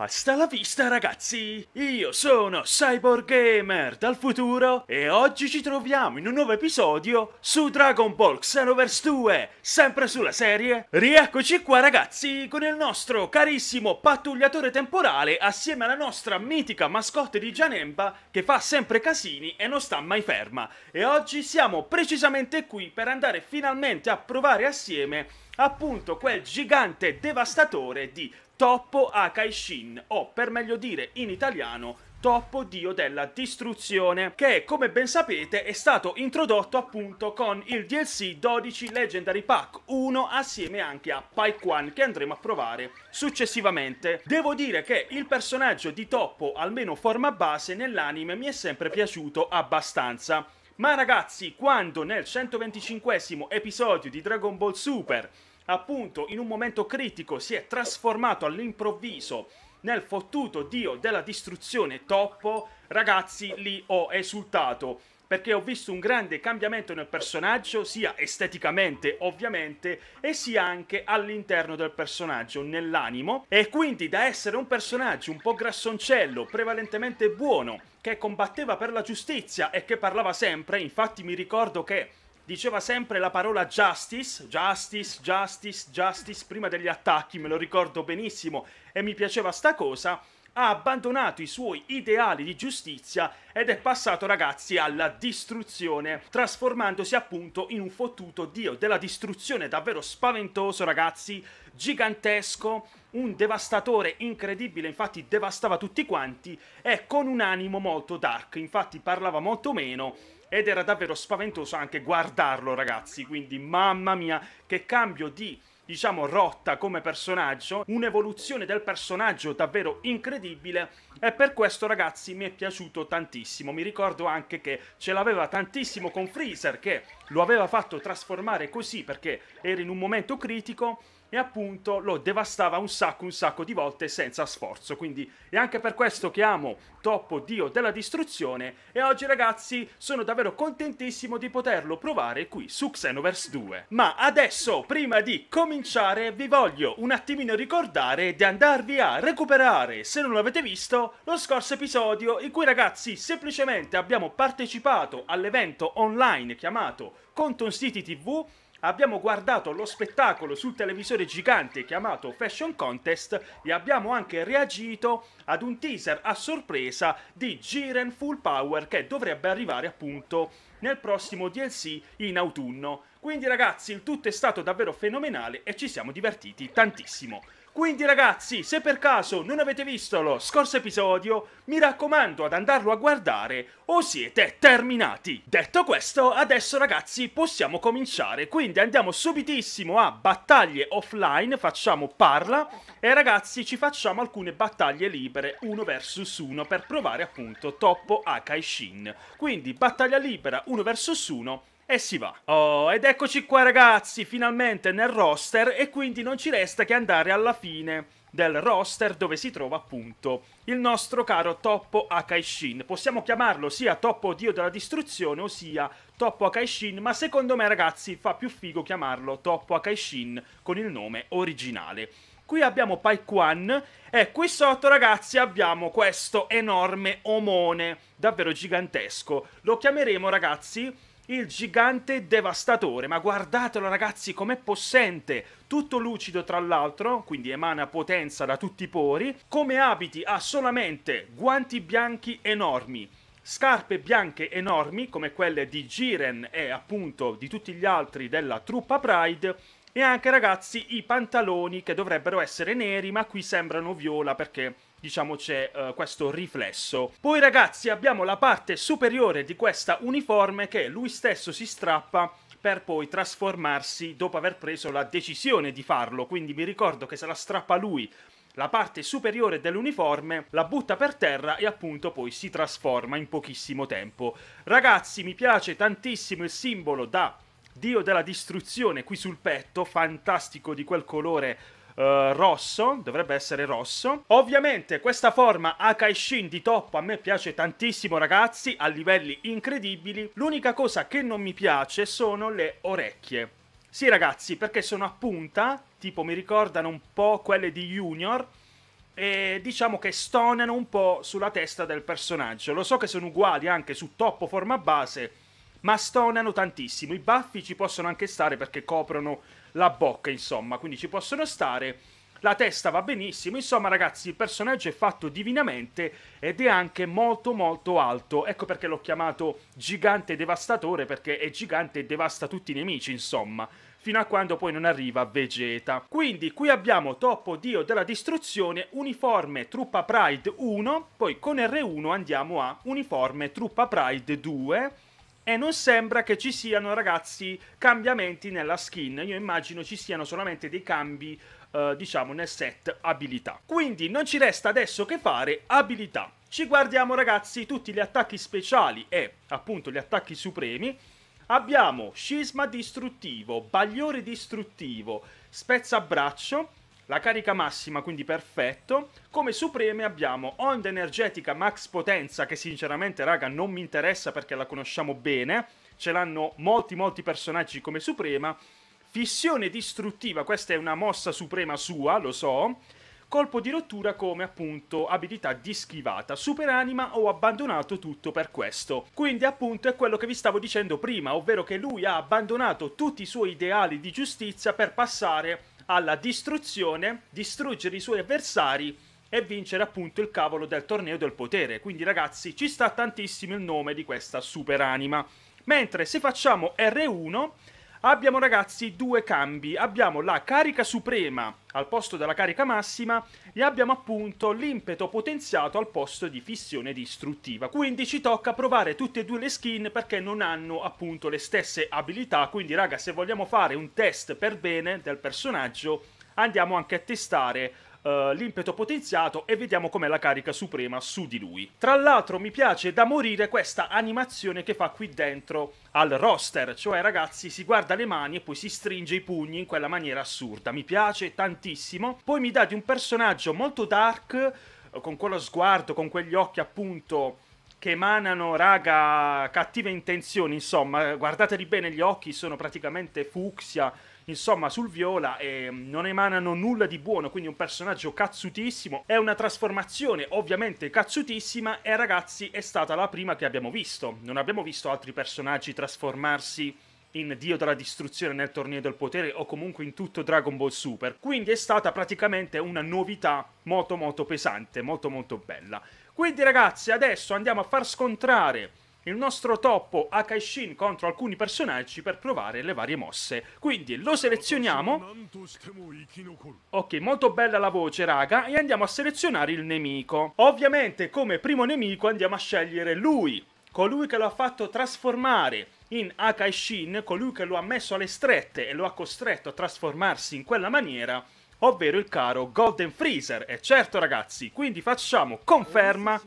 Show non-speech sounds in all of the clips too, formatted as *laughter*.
Hasta la vista ragazzi! Io sono Cyborg Gamer dal futuro e oggi ci troviamo in un nuovo episodio su Dragon Ball Xenoverse 2, sempre sulla serie. Rieccoci qua ragazzi con il nostro carissimo pattugliatore temporale assieme alla nostra mitica mascotte di Janemba che fa sempre casini e non sta mai ferma. E oggi siamo precisamente qui per andare finalmente a provare assieme appunto quel gigante devastatore di Toppo a Kaishin, o per meglio dire in italiano Toppo dio della distruzione, che come ben sapete è stato introdotto appunto con il DLC 12 Legendary Pack 1 assieme anche a Pike che andremo a provare successivamente. Devo dire che il personaggio di Toppo, almeno forma base, nell'anime mi è sempre piaciuto abbastanza. Ma ragazzi, quando nel 125 episodio di Dragon Ball Super appunto in un momento critico si è trasformato all'improvviso nel fottuto dio della distruzione toppo, ragazzi lì ho esultato perché ho visto un grande cambiamento nel personaggio, sia esteticamente ovviamente, e sia anche all'interno del personaggio, nell'animo, e quindi da essere un personaggio un po' grassoncello, prevalentemente buono, che combatteva per la giustizia e che parlava sempre, infatti mi ricordo che diceva sempre la parola justice, justice, justice, justice, prima degli attacchi, me lo ricordo benissimo, e mi piaceva sta cosa, ha abbandonato i suoi ideali di giustizia ed è passato, ragazzi, alla distruzione, trasformandosi appunto in un fottuto dio della distruzione davvero spaventoso, ragazzi, gigantesco, un devastatore incredibile, infatti devastava tutti quanti e con un animo molto dark, infatti parlava molto meno ed era davvero spaventoso anche guardarlo, ragazzi. Quindi, mamma mia, che cambio di diciamo, rotta come personaggio, un'evoluzione del personaggio davvero incredibile e per questo ragazzi mi è piaciuto tantissimo. Mi ricordo anche che ce l'aveva tantissimo con Freezer che lo aveva fatto trasformare così perché era in un momento critico e appunto lo devastava un sacco un sacco di volte senza sforzo quindi è anche per questo che amo Topo Dio della distruzione e oggi ragazzi sono davvero contentissimo di poterlo provare qui su Xenoverse 2 ma adesso prima di cominciare vi voglio un attimino ricordare di andarvi a recuperare se non l'avete visto lo scorso episodio in cui ragazzi semplicemente abbiamo partecipato all'evento online chiamato Conton City TV Abbiamo guardato lo spettacolo sul televisore gigante chiamato Fashion Contest e abbiamo anche reagito ad un teaser a sorpresa di Jiren Full Power che dovrebbe arrivare appunto nel prossimo DLC in autunno. Quindi ragazzi il tutto è stato davvero fenomenale e ci siamo divertiti tantissimo. Quindi ragazzi, se per caso non avete visto lo scorso episodio, mi raccomando ad andarlo a guardare o siete terminati. Detto questo, adesso ragazzi possiamo cominciare, quindi andiamo subitissimo a battaglie offline, facciamo parla e ragazzi ci facciamo alcune battaglie libere uno versus uno per provare appunto Toppo Shin. Quindi battaglia libera uno versus uno e si va. Oh, ed eccoci qua ragazzi, finalmente nel roster e quindi non ci resta che andare alla fine del roster dove si trova appunto il nostro caro Toppo Akaishin. Possiamo chiamarlo sia Toppo Dio della Distruzione ossia Toppo Akaishin, ma secondo me ragazzi fa più figo chiamarlo Toppo Akaishin con il nome originale. Qui abbiamo Paikwan e qui sotto ragazzi abbiamo questo enorme omone, davvero gigantesco. Lo chiameremo ragazzi il gigante devastatore, ma guardatelo ragazzi com'è possente, tutto lucido tra l'altro, quindi emana potenza da tutti i pori, come abiti ha solamente guanti bianchi enormi, scarpe bianche enormi come quelle di Jiren e appunto di tutti gli altri della truppa Pride, e anche ragazzi i pantaloni che dovrebbero essere neri ma qui sembrano viola perché diciamo c'è uh, questo riflesso. Poi ragazzi abbiamo la parte superiore di questa uniforme che lui stesso si strappa per poi trasformarsi dopo aver preso la decisione di farlo, quindi mi ricordo che se la strappa lui la parte superiore dell'uniforme, la butta per terra e appunto poi si trasforma in pochissimo tempo. Ragazzi, mi piace tantissimo il simbolo da Dio della distruzione qui sul petto, fantastico di quel colore eh, rosso, dovrebbe essere rosso. Ovviamente questa forma Akaishin di Toppo a me piace tantissimo ragazzi, a livelli incredibili. L'unica cosa che non mi piace sono le orecchie. Sì ragazzi, perché sono a punta, tipo mi ricordano un po' quelle di Junior, e diciamo che stonano un po' sulla testa del personaggio. Lo so che sono uguali anche su Toppo forma base, ma stonano tantissimo. I baffi ci possono anche stare perché coprono la bocca, insomma, quindi ci possono stare. La testa va benissimo, insomma ragazzi il personaggio è fatto divinamente ed è anche molto molto alto, ecco perché l'ho chiamato gigante devastatore perché è gigante e devasta tutti i nemici insomma fino a quando poi non arriva Vegeta. Quindi qui abbiamo Topo Dio della Distruzione, Uniforme Truppa Pride 1, poi con R1 andiamo a Uniforme Truppa Pride 2, e non sembra che ci siano ragazzi cambiamenti nella skin, io immagino ci siano solamente dei cambi eh, diciamo nel set abilità. Quindi non ci resta adesso che fare abilità. Ci guardiamo ragazzi tutti gli attacchi speciali e appunto gli attacchi supremi abbiamo scisma distruttivo, bagliore distruttivo, spezzabraccio, la carica massima, quindi perfetto. Come supreme abbiamo onda energetica max potenza, che sinceramente raga non mi interessa perché la conosciamo bene. Ce l'hanno molti molti personaggi come suprema. Fissione distruttiva, questa è una mossa suprema sua, lo so. Colpo di rottura come appunto abilità di schivata. Superanima ho abbandonato tutto per questo. Quindi appunto è quello che vi stavo dicendo prima, ovvero che lui ha abbandonato tutti i suoi ideali di giustizia per passare alla distruzione, distruggere i suoi avversari e vincere appunto il cavolo del torneo del potere. Quindi ragazzi ci sta tantissimo il nome di questa super anima. Mentre se facciamo R1 abbiamo ragazzi due cambi, abbiamo la carica suprema al posto della carica massima e abbiamo appunto l'impeto potenziato al posto di fissione distruttiva. Quindi ci tocca provare tutte e due le skin perché non hanno appunto le stesse abilità, quindi raga se vogliamo fare un test per bene del personaggio andiamo anche a testare eh, l'impeto potenziato e vediamo com'è la carica suprema su di lui. Tra l'altro mi piace da morire questa animazione che fa qui dentro al roster, cioè ragazzi si guarda le mani e poi si stringe i pugni in quella maniera assurda, mi piace tantissimo. Poi mi dà di un personaggio molto dark, eh, con quello sguardo, con quegli occhi appunto che emanano, raga, cattive intenzioni, insomma, guardateli bene gli occhi, sono praticamente fucsia, Insomma, sul viola e ehm, non emanano nulla di buono, quindi un personaggio cazzutissimo. È una trasformazione ovviamente cazzutissima e ragazzi è stata la prima che abbiamo visto. Non abbiamo visto altri personaggi trasformarsi in Dio della distruzione nel torneo del potere o comunque in tutto Dragon Ball Super. Quindi è stata praticamente una novità molto molto pesante, molto molto bella. Quindi ragazzi, adesso andiamo a far scontrare il nostro toppo Akaishin contro alcuni personaggi per provare le varie mosse. Quindi lo selezioniamo. Ok, molto bella la voce, raga, e andiamo a selezionare il nemico. Ovviamente come primo nemico andiamo a scegliere lui, colui che lo ha fatto trasformare in Akaishin, colui che lo ha messo alle strette e lo ha costretto a trasformarsi in quella maniera, ovvero il caro Golden Freezer. E certo ragazzi, quindi facciamo conferma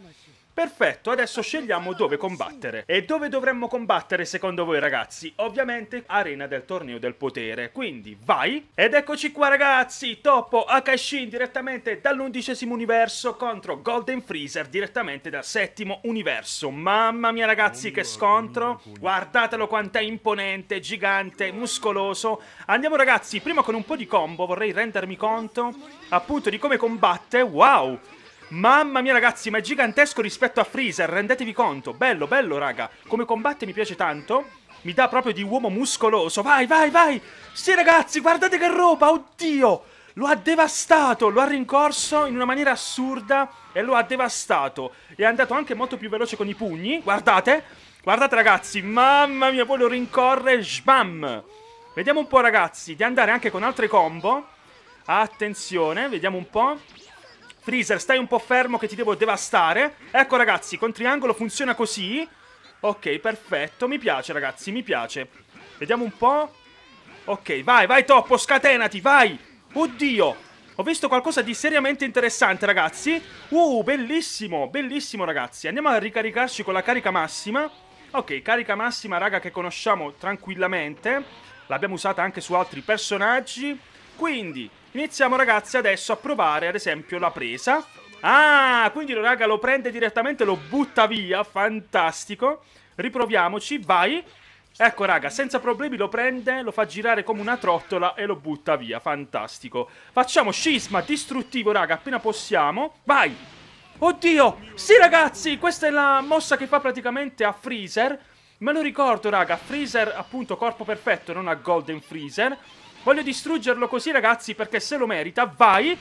Perfetto, adesso scegliamo dove combattere. E dove dovremmo combattere secondo voi ragazzi? Ovviamente arena del torneo del potere, quindi vai! Ed eccoci qua ragazzi, Topo Akashin direttamente dall'undicesimo universo contro Golden Freezer direttamente dal settimo universo. Mamma mia ragazzi che scontro! Guardatelo quanto è imponente, gigante, muscoloso. Andiamo ragazzi, prima con un po' di combo vorrei rendermi conto appunto di come combatte. Wow! Mamma mia ragazzi, ma è gigantesco rispetto a Freezer, rendetevi conto. Bello, bello raga. Come combatte mi piace tanto. Mi dà proprio di uomo muscoloso. Vai, vai, vai. Sì ragazzi, guardate che roba, oddio. Lo ha devastato, lo ha rincorso in una maniera assurda e lo ha devastato. È andato anche molto più veloce con i pugni, guardate. Guardate ragazzi, mamma mia, poi lo rincorre, sbam. Vediamo un po' ragazzi, di andare anche con altre combo. Attenzione, vediamo un po'. Freezer, stai un po' fermo che ti devo devastare. Ecco ragazzi, con triangolo funziona così. Ok, perfetto, mi piace ragazzi, mi piace. Vediamo un po'. Ok, vai, vai Toppo, scatenati, vai! Oddio! Ho visto qualcosa di seriamente interessante ragazzi. Uh, bellissimo, bellissimo ragazzi. Andiamo a ricaricarci con la carica massima. Ok, carica massima raga che conosciamo tranquillamente. L'abbiamo usata anche su altri personaggi. Quindi iniziamo ragazzi adesso a provare ad esempio la presa. Ah, quindi raga lo prende direttamente, lo butta via, fantastico. Riproviamoci, vai. Ecco raga, senza problemi lo prende, lo fa girare come una trottola e lo butta via, fantastico. Facciamo scisma distruttivo raga, appena possiamo. Vai! Oddio! Sì ragazzi, questa è la mossa che fa praticamente a Freezer. Me lo ricordo raga, Freezer appunto corpo perfetto, non a Golden Freezer. Voglio distruggerlo così, ragazzi, perché se lo merita. Vai!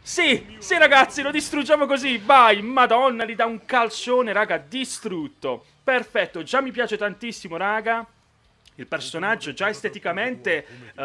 Sì, sì, ragazzi, lo distruggiamo così. Vai! Madonna, gli dà un calcione, raga, distrutto. Perfetto, già mi piace tantissimo, raga. Il personaggio già esteticamente uh,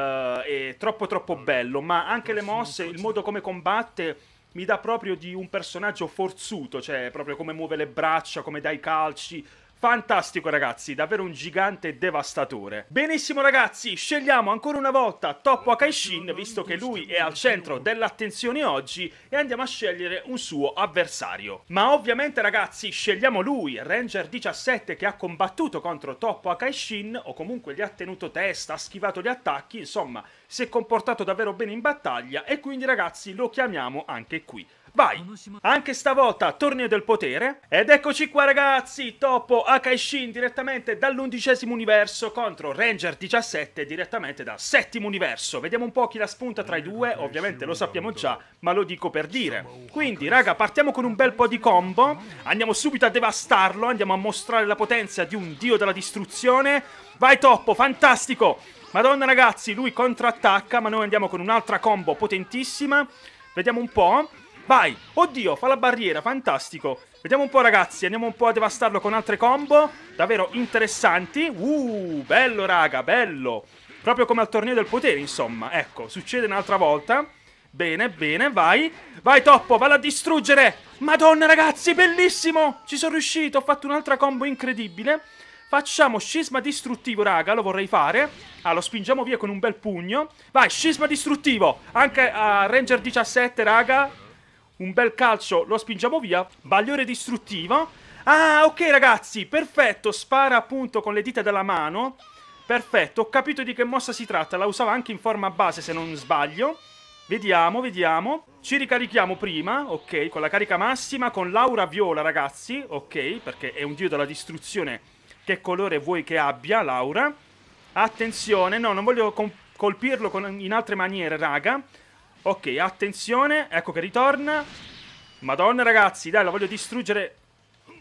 è troppo troppo bello, ma anche le mosse, il modo come combatte mi dà proprio di un personaggio forzuto, cioè proprio come muove le braccia, come dà i calci, Fantastico ragazzi, davvero un gigante devastatore. Benissimo ragazzi, scegliamo ancora una volta Toppo Akaishin, visto che lui è al centro dell'attenzione oggi, e andiamo a scegliere un suo avversario. Ma ovviamente ragazzi, scegliamo lui, Ranger 17, che ha combattuto contro Toppo Akaishin, o comunque gli ha tenuto testa, ha schivato gli attacchi, insomma, si è comportato davvero bene in battaglia, e quindi ragazzi lo chiamiamo anche qui. Vai, anche stavolta torneo del potere. Ed eccoci qua ragazzi, Topo Akaishin direttamente dall'undicesimo universo contro Ranger 17 direttamente dal settimo universo. Vediamo un po' chi la spunta tra i due, ovviamente lo sappiamo già, ma lo dico per dire. Quindi raga, partiamo con un bel po' di combo, andiamo subito a devastarlo, andiamo a mostrare la potenza di un dio della distruzione. Vai Topo, fantastico! Madonna ragazzi, lui contrattacca, ma noi andiamo con un'altra combo potentissima. Vediamo un po'. Vai! Oddio, fa la barriera, fantastico! Vediamo un po' ragazzi, andiamo un po' a devastarlo con altre combo Davvero interessanti Uh, bello raga, bello Proprio come al torneo del potere, insomma Ecco, succede un'altra volta Bene, bene, vai Vai Toppo, valla a distruggere Madonna ragazzi, bellissimo Ci sono riuscito, ho fatto un'altra combo incredibile Facciamo scisma distruttivo, raga, lo vorrei fare. Ah, lo spingiamo via con un bel pugno. Vai, scisma distruttivo. Anche a Ranger 17, raga un bel calcio, lo spingiamo via, bagliore distruttivo. Ah, ok ragazzi, perfetto, spara appunto con le dita della mano. Perfetto, ho capito di che mossa si tratta, la usava anche in forma base se non sbaglio. Vediamo, vediamo. Ci ricarichiamo prima, ok, con la carica massima, con l'aura viola ragazzi, ok, perché è un dio della distruzione. Che colore vuoi che abbia l'aura? Attenzione, no, non voglio colpirlo con, in altre maniere, raga. Ok, attenzione, ecco che ritorna. Madonna ragazzi, dai, la voglio distruggere.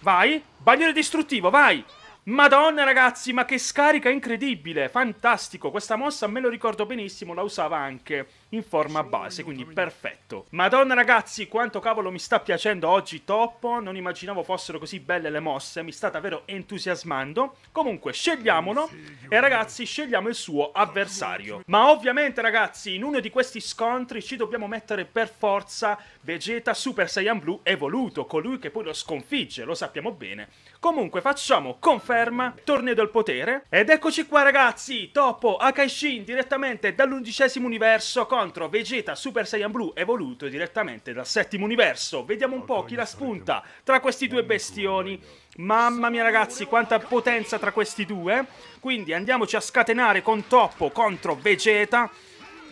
Vai, bagliore distruttivo, vai. Madonna ragazzi, ma che scarica incredibile, fantastico, questa mossa me lo ricordo benissimo, la usava anche in forma base, quindi perfetto. Madonna ragazzi, quanto cavolo mi sta piacendo oggi Toppo, non immaginavo fossero così belle le mosse, mi sta davvero entusiasmando. Comunque, scegliamolo e ragazzi, scegliamo il suo avversario. Ma ovviamente ragazzi, in uno di questi scontri ci dobbiamo mettere per forza Vegeta Super Saiyan Blue evoluto, colui che poi lo sconfigge, lo sappiamo bene, Comunque facciamo conferma, torneo del potere. Ed eccoci qua ragazzi, Topo Akaishin direttamente dall'undicesimo universo contro Vegeta Super Saiyan Blue evoluto direttamente dal settimo universo. Vediamo un po' chi la spunta tra questi due bestioni. Mamma mia ragazzi, quanta potenza tra questi due. Quindi andiamoci a scatenare con Topo contro Vegeta.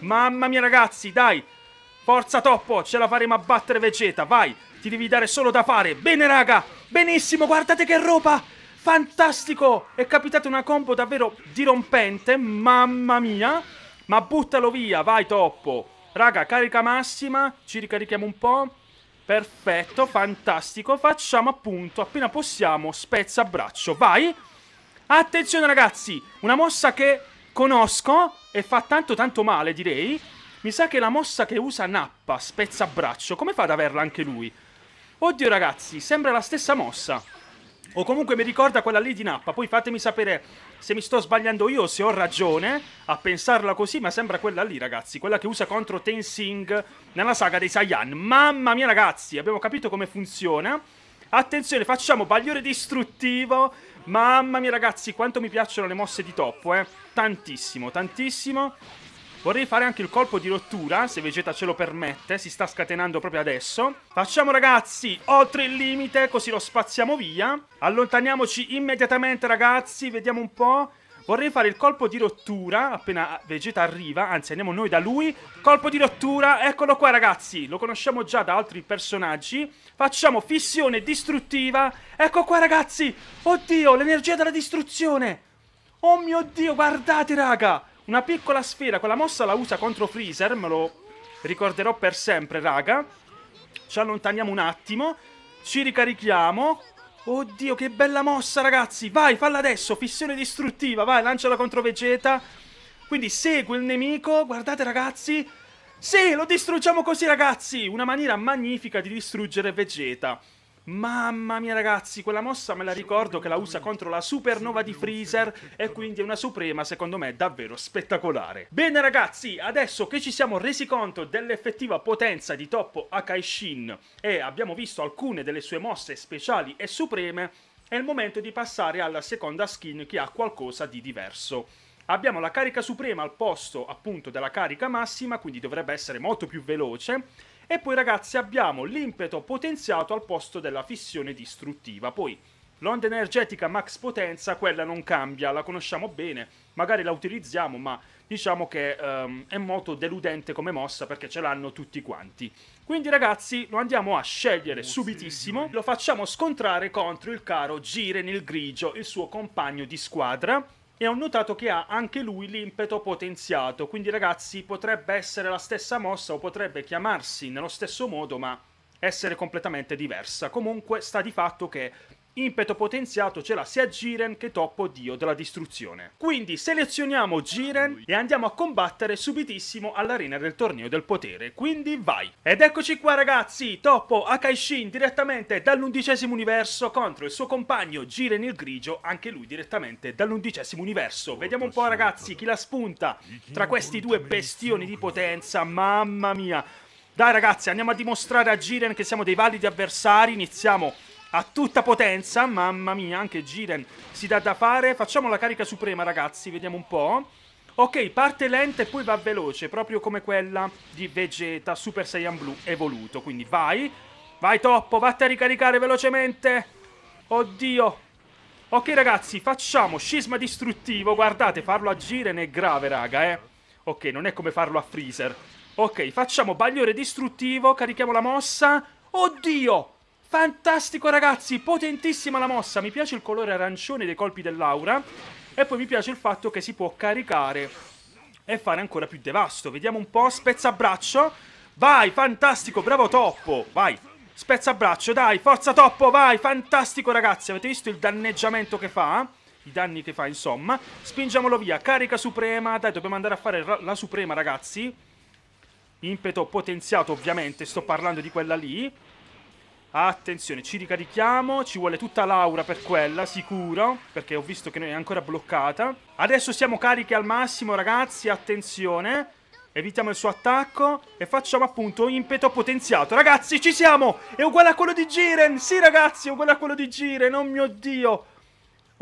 Mamma mia ragazzi, dai. Forza Toppo, ce la faremo a battere Vegeta, vai. Ti devi dare solo da fare. Bene, raga. Benissimo, guardate che roba. Fantastico. È capitata una combo davvero dirompente. Mamma mia. Ma buttalo via. Vai, toppo. Raga, carica massima. Ci ricarichiamo un po'. Perfetto, fantastico. Facciamo appunto, appena possiamo, spezza braccio. Vai. Attenzione, ragazzi. Una mossa che conosco e fa tanto tanto male, direi. Mi sa che la mossa che usa Nappa, spezza braccio, come fa ad averla anche lui? Oddio ragazzi, sembra la stessa mossa. O comunque mi ricorda quella lì di Nappa. Poi fatemi sapere se mi sto sbagliando io o se ho ragione a pensarla così, ma sembra quella lì, ragazzi. Quella che usa contro Tensing nella saga dei Saiyan. Mamma mia, ragazzi, abbiamo capito come funziona. Attenzione, facciamo bagliore distruttivo. Mamma mia, ragazzi, quanto mi piacciono le mosse di Toppo, eh. Tantissimo, tantissimo. Vorrei fare anche il colpo di rottura, se Vegeta ce lo permette, si sta scatenando proprio adesso. Facciamo ragazzi, oltre il limite, così lo spaziamo via. Allontaniamoci immediatamente ragazzi, vediamo un po'. Vorrei fare il colpo di rottura appena Vegeta arriva, anzi andiamo noi da lui. Colpo di rottura, eccolo qua ragazzi, lo conosciamo già da altri personaggi. Facciamo fissione distruttiva, ecco qua ragazzi. Oddio, l'energia della distruzione. Oh mio Dio, guardate raga. Una piccola sfera, quella mossa la usa contro Freezer, me lo ricorderò per sempre, raga. Ci allontaniamo un attimo, ci ricarichiamo. Oddio, che bella mossa, ragazzi! Vai, falla adesso, fissione distruttiva, vai, lanciala contro Vegeta. Quindi segue il nemico, guardate ragazzi. Sì, lo distruggiamo così, ragazzi! Una maniera magnifica di distruggere Vegeta. Mamma mia ragazzi, quella mossa me la ricordo che la usa contro la supernova di Freezer e quindi è una suprema secondo me davvero spettacolare. Bene ragazzi, adesso che ci siamo resi conto dell'effettiva potenza di Toppo Akaishin e abbiamo visto alcune delle sue mosse speciali e supreme, è il momento di passare alla seconda skin che ha qualcosa di diverso abbiamo la carica suprema al posto appunto della carica massima, quindi dovrebbe essere molto più veloce. E poi ragazzi abbiamo l'impeto potenziato al posto della fissione distruttiva. Poi l'onda energetica max potenza, quella non cambia, la conosciamo bene, magari la utilizziamo, ma diciamo che um, è molto deludente come mossa perché ce l'hanno tutti quanti. Quindi ragazzi lo andiamo a scegliere oh, subitissimo, sì. lo facciamo scontrare contro il caro Giren il Grigio, il suo compagno di squadra, e ho notato che ha anche lui l'impeto potenziato, quindi ragazzi potrebbe essere la stessa mossa o potrebbe chiamarsi nello stesso modo ma essere completamente diversa. Comunque sta di fatto che Impeto potenziato ce l'ha sia Jiren che Toppo Dio della distruzione. Quindi selezioniamo Jiren e andiamo a combattere subitissimo all'arena del torneo del potere, quindi vai! Ed eccoci qua ragazzi, Toppo Akaishin direttamente dall'undicesimo universo contro il suo compagno Jiren il Grigio, anche lui direttamente dall'undicesimo universo. Vediamo un po' ragazzi chi la spunta tra questi due bestioni di potenza, mamma mia! Dai ragazzi, andiamo a dimostrare a Jiren che siamo dei validi avversari, iniziamo a tutta potenza. Mamma mia, anche Jiren si dà da fare. Facciamo la carica suprema, ragazzi, vediamo un po'. Ok, parte lenta e poi va veloce, proprio come quella di Vegeta Super Saiyan Blue evoluto. Quindi vai, vai Toppo, vatti a ricaricare velocemente. Oddio. Ok ragazzi, facciamo scisma distruttivo. Guardate, farlo a Jiren è grave, raga, eh. Ok, non è come farlo a Freezer. Ok, facciamo bagliore distruttivo, carichiamo la mossa. Oddio! Fantastico ragazzi, potentissima la mossa, mi piace il colore arancione dei colpi dell'aura e poi mi piace il fatto che si può caricare e fare ancora più devasto. Vediamo un po', spezzabraccio, vai, fantastico, bravo Toppo, vai, spezzabraccio, dai, forza Toppo, vai, fantastico ragazzi, avete visto il danneggiamento che fa? I danni che fa insomma, spingiamolo via, carica suprema, dai dobbiamo andare a fare la suprema ragazzi, impeto potenziato ovviamente, sto parlando di quella lì, Attenzione, ci ricarichiamo, ci vuole tutta l'aura per quella, sicuro, perché ho visto che non è ancora bloccata. Adesso siamo carichi al massimo, ragazzi, attenzione. Evitiamo il suo attacco e facciamo appunto impeto potenziato. Ragazzi, ci siamo! È uguale a quello di Jiren! Sì, ragazzi, è uguale a quello di Jiren, oh mio Dio!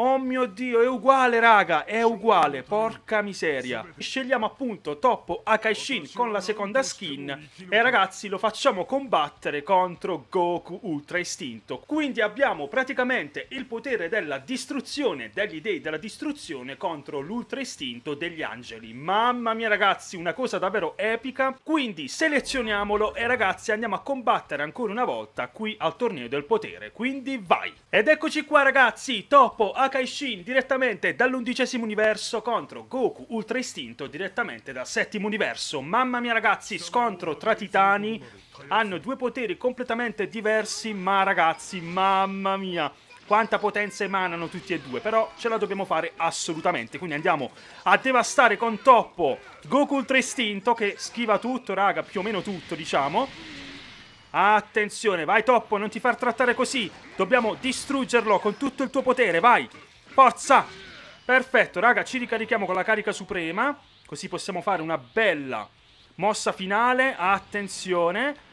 Oh mio Dio, è uguale raga, è uguale, porca miseria. Scegliamo appunto Toppo Akaishin con la seconda skin e ragazzi lo facciamo combattere contro Goku Ultra Istinto. Quindi abbiamo praticamente il potere della distruzione, degli dei della distruzione contro l'Ultra Istinto degli angeli. Mamma mia ragazzi, una cosa davvero epica. Quindi selezioniamolo e ragazzi andiamo a combattere ancora una volta qui al torneo del potere. Quindi vai! Ed eccoci qua ragazzi, Toppo Akaishin Uraraka Ishin direttamente dall'undicesimo universo contro Goku Ultra Istinto direttamente dal settimo universo. Mamma mia ragazzi, scontro tra titani, hanno due poteri completamente diversi, ma ragazzi, mamma mia, quanta potenza emanano tutti e due, però ce la dobbiamo fare assolutamente, quindi andiamo a devastare con toppo Goku Ultra Istinto che schiva tutto raga, più o meno tutto diciamo Attenzione, vai Toppo, non ti far trattare così. Dobbiamo distruggerlo con tutto il tuo potere, vai. Forza. Perfetto, raga, ci ricarichiamo con la carica suprema. Così possiamo fare una bella mossa finale. Attenzione.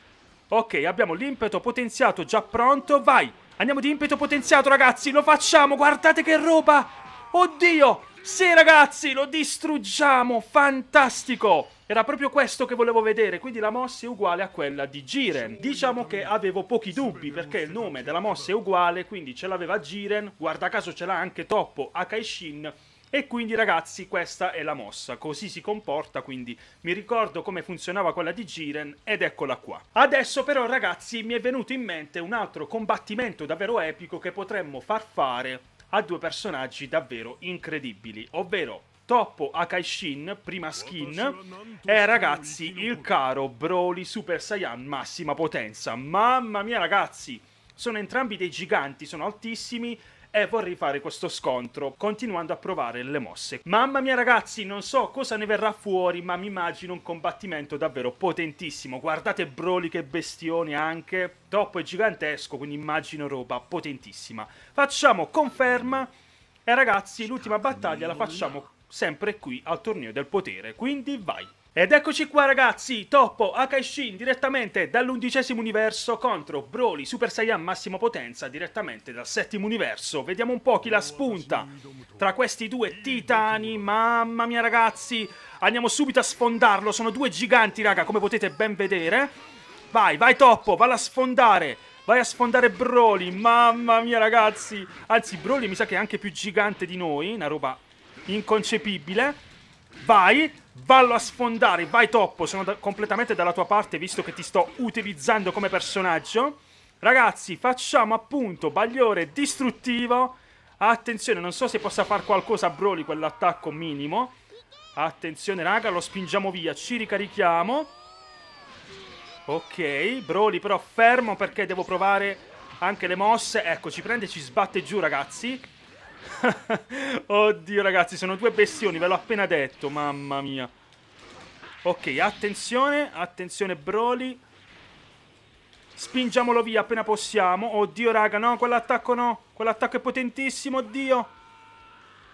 Ok, abbiamo l'impeto potenziato già pronto. Vai. Andiamo di impeto potenziato, ragazzi. Lo facciamo. Guardate che roba. Oddio. Sì ragazzi, lo distruggiamo, fantastico! Era proprio questo che volevo vedere, quindi la mossa è uguale a quella di Jiren. Diciamo che avevo pochi dubbi perché il nome della mossa è uguale, quindi ce l'aveva Jiren, guarda caso ce l'ha anche Toppo a Kaishin. E quindi ragazzi questa è la mossa, così si comporta, quindi mi ricordo come funzionava quella di Jiren ed eccola qua. Adesso però ragazzi mi è venuto in mente un altro combattimento davvero epico che potremmo far fare ha due personaggi davvero incredibili, ovvero Toppo Akaishin, prima skin, e ragazzi il caro Broly Super Saiyan massima potenza. Mamma mia ragazzi, sono entrambi dei giganti, sono altissimi e vorrei fare questo scontro continuando a provare le mosse. Mamma mia ragazzi, non so cosa ne verrà fuori, ma mi immagino un combattimento davvero potentissimo. Guardate Broly che bestione anche, dopo è gigantesco, quindi immagino roba potentissima. Facciamo conferma e ragazzi, l'ultima battaglia la facciamo sempre qui al torneo del potere, quindi vai! Ed eccoci qua ragazzi, Toppo Akaishin direttamente dall'undicesimo universo contro Broly Super Saiyan massima potenza direttamente dal settimo universo. Vediamo un po' chi la spunta tra questi due titani, mamma mia ragazzi, andiamo subito a sfondarlo, sono due giganti raga come potete ben vedere. Vai, vai Toppo, valla a sfondare, vai a sfondare Broly, mamma mia ragazzi. Anzi Broly mi sa che è anche più gigante di noi, una roba inconcepibile. Vai, Vallo a sfondare, vai top, sono da completamente dalla tua parte visto che ti sto utilizzando come personaggio. Ragazzi, facciamo appunto bagliore distruttivo. Attenzione, non so se possa fare qualcosa a Broly quell'attacco minimo. Attenzione raga, lo spingiamo via, ci ricarichiamo. Ok, Broly però fermo perché devo provare anche le mosse. Ecco, ci prende e ci sbatte giù ragazzi. *laughs* Oddio ragazzi, sono due bestioni, ve l'ho appena detto, mamma mia. Ok, attenzione, attenzione Broly. Spingiamolo via appena possiamo. Oddio raga, no, quell'attacco no. Quell'attacco è potentissimo, oddio.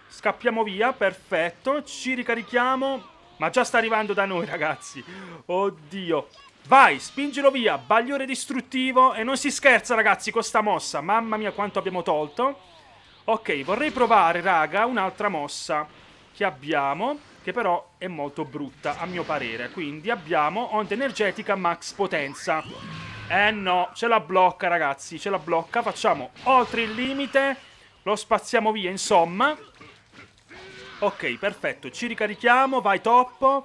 Scappiamo via, perfetto. Ci ricarichiamo. Ma già sta arrivando da noi ragazzi. Oddio. Vai, spingilo via, bagliore distruttivo e non si scherza ragazzi con sta mossa, mamma mia quanto abbiamo tolto Ok, vorrei provare, raga, un'altra mossa che abbiamo, che però è molto brutta, a mio parere. Quindi abbiamo onda energetica max potenza. Eh no, ce la blocca, ragazzi, ce la blocca. Facciamo oltre il limite, lo spaziamo via, insomma. Ok, perfetto, ci ricarichiamo, vai toppo.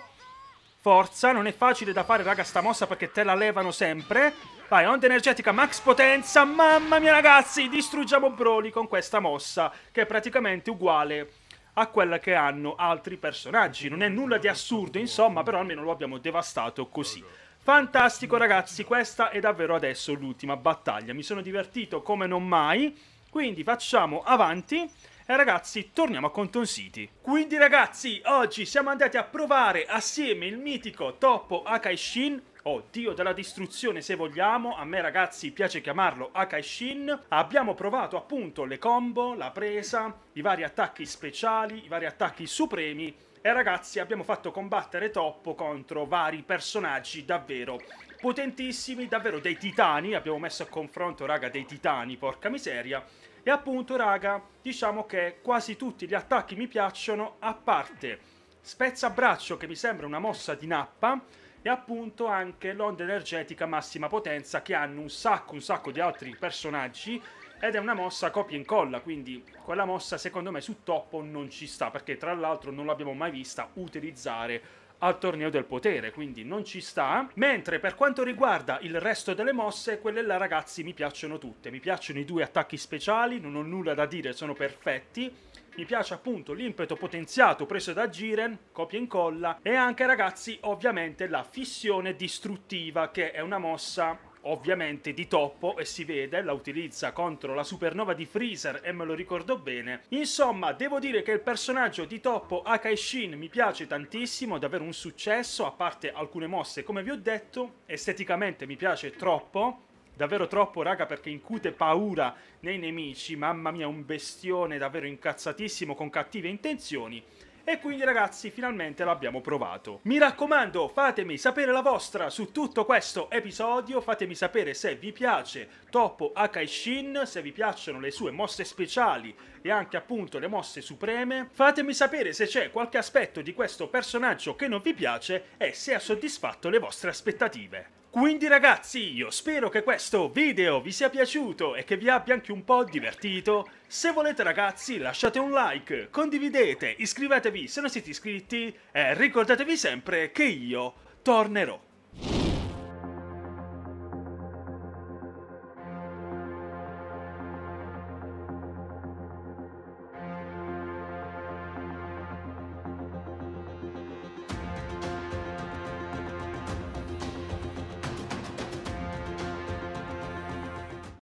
Forza, non è facile da fare, raga, sta mossa perché te la levano sempre. Vai, onda energetica max potenza. Mamma mia, ragazzi, distruggiamo Broly con questa mossa, che è praticamente uguale a quella che hanno altri personaggi. Non è nulla di assurdo, insomma, però almeno lo abbiamo devastato così. Fantastico, ragazzi, questa è davvero adesso l'ultima battaglia. Mi sono divertito come non mai, quindi facciamo avanti e eh, ragazzi, torniamo a Conton City. Quindi ragazzi, oggi siamo andati a provare assieme il mitico Toppo Akaishin o dio della distruzione se vogliamo, a me ragazzi piace chiamarlo Akaishin. Abbiamo provato appunto le combo, la presa, i vari attacchi speciali, i vari attacchi supremi e ragazzi abbiamo fatto combattere Toppo contro vari personaggi davvero potentissimi, davvero dei titani, abbiamo messo a confronto raga dei titani, porca miseria e appunto, raga, diciamo che quasi tutti gli attacchi mi piacciono, a parte spezza braccio che mi sembra una mossa di nappa e appunto anche l'onda energetica massima potenza che hanno un sacco un sacco di altri personaggi ed è una mossa copia e incolla, quindi quella mossa secondo me su Toppo non ci sta, perché tra l'altro non l'abbiamo mai vista utilizzare al torneo del potere, quindi non ci sta. Mentre per quanto riguarda il resto delle mosse, quelle là ragazzi mi piacciono tutte, mi piacciono i due attacchi speciali, non ho nulla da dire, sono perfetti. Mi piace appunto l'impeto potenziato preso da Jiren, copia e incolla, e anche ragazzi ovviamente la fissione distruttiva che è una mossa ovviamente di Toppo e si vede, la utilizza contro la supernova di Freezer e me lo ricordo bene. Insomma, devo dire che il personaggio di Toppo Akaishin mi piace tantissimo, è davvero un successo, a parte alcune mosse come vi ho detto, esteticamente mi piace troppo, davvero troppo raga perché incute paura nei nemici, mamma mia un bestione davvero incazzatissimo con cattive intenzioni e quindi ragazzi finalmente l'abbiamo provato. Mi raccomando fatemi sapere la vostra su tutto questo episodio, fatemi sapere se vi piace Toppo Akaishin, se vi piacciono le sue mosse speciali e anche appunto le mosse supreme. Fatemi sapere se c'è qualche aspetto di questo personaggio che non vi piace e se ha soddisfatto le vostre aspettative. Quindi ragazzi, io spero che questo video vi sia piaciuto e che vi abbia anche un po' divertito. Se volete ragazzi lasciate un like, condividete, iscrivetevi se non siete iscritti e ricordatevi sempre che io tornerò.